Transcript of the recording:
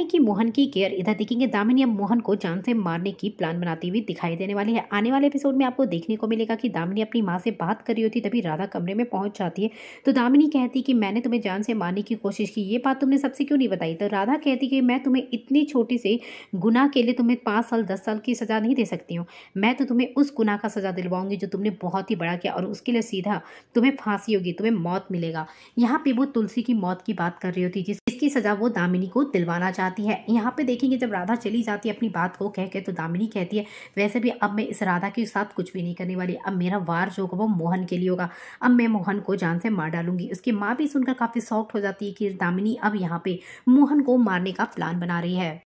यानी कि मोहन की केयर इधर देखेंगे दामिनी अब मोहन को जान से मारने की प्लान बनाती हुई दिखाई देने वाली है आने वाले एपिसोड में आपको देखने को मिलेगा कि दामिनी अपनी माँ से बात कर रही होती तभी राधा कमरे में पहुंच जाती है तो दामिनी कहती कि मैंने तुम्हें जान से मारने की कोशिश की ये बात तुमने सबसे क्यों नहीं बताई तो राधा कहती कि मैं तुम्हें इतनी छोटी से गुना के लिए तुम्हें पाँच साल दस साल की सज़ा नहीं दे सकती हूँ मैं तो तुम्हें उस गुना का सज़ा दिलवाऊंगी जो तुमने बहुत ही बड़ा किया और उसके लिए सीधा तुम्हें फांसी होगी तुम्हें मौत मिलेगा यहाँ पे वो तुलसी की मौत की बात कर रही होती जिसकी सज़ा वो दामिनी को दिलवाना चाहती जाती है यहाँ पे देखेंगे जब राधा चली जाती है अपनी बात को कह के तो दामिनी कहती है वैसे भी अब मैं इस राधा के साथ कुछ भी नहीं करने वाली अब मेरा वार जो होगा वो मोहन के लिए होगा अब मैं मोहन को जान से मार डालूंगी उसकी माँ भी सुनकर काफ़ी सॉफ्ट हो जाती है कि दामिनी अब यहाँ पे मोहन को मारने का प्लान बना रही है